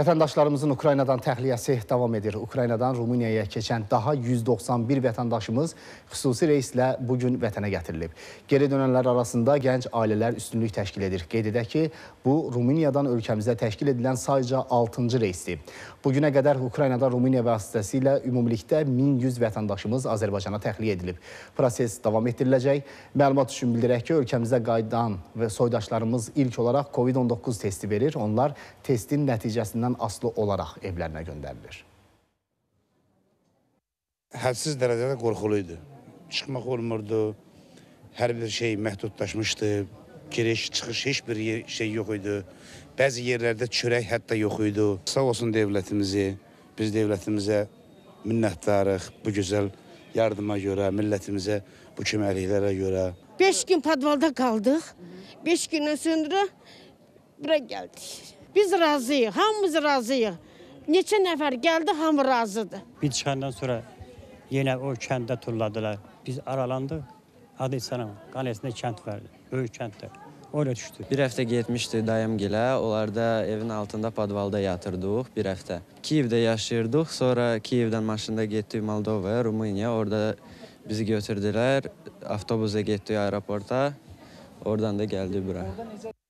Vətəndaşlarımızın Ukraynadan təxliyəsi davam edir. Ukraynadan Rumuniyaya keçən daha 191 vətəndaşımız xüsusi reyslə bugün vətənə gətirilib. Geri dönənlər arasında gənc ailələr üstünlük təşkil edir. Qeyd edək ki, bu, Rumıniyadan ölkəmizdə təşkil edilən sayca 6-cı reysdir. Bugünə qədər Ukraynada Rumıniya vasitəsilə ümumilikdə 1100 vətəndaşımız Azərbaycana təxliyə edilib. Proses davam etdiriləcək. Məlumat üçün bildirək ki, ölkəmizdə qaydan və soydaşlarımız ilk olaraq COVID-19 testi verir. Onlar testin nəticəsindən sayından aslı olaraq evlərinə göndərilir. Hədsiz dərəcədə qorxuluydu. Çıxmaq olmurdu, hər bir şey məhdudlaşmışdı, giriş, çıxış heç bir yer, şey yox idi. Bəzi yerlərdə çörək hətta yox idi. Sağ olsun dövlətimizi, biz dövlətimizə minnətdarıq bu gözəl yardıma görə, millətimizə bu köməkliklərə görə. 5 gün podvalda qaldıq. 5 gündən sonra bura gəldik. Biz razıyıq, hamımız razıyıq. Neçə nəfər gəldi, hamı razıdır. Biz çıxandan sonra yenə o kəndə turladılar. Biz aralandıq. Adı İslam qaləsində kənd vardı, böyük kənddə. Oraya düşdü. Bir həftə getmişdi dayım gilə, onlarda evin altında podvalda yatırdıq bir həftə. Kiyevdə yaşayırdıq, sonra Kiyevdən maşında getdik Moldova, Rumıniya, orada bizi götürdülər, avtobusa getdik aeroporta, oradan da gəldik bura.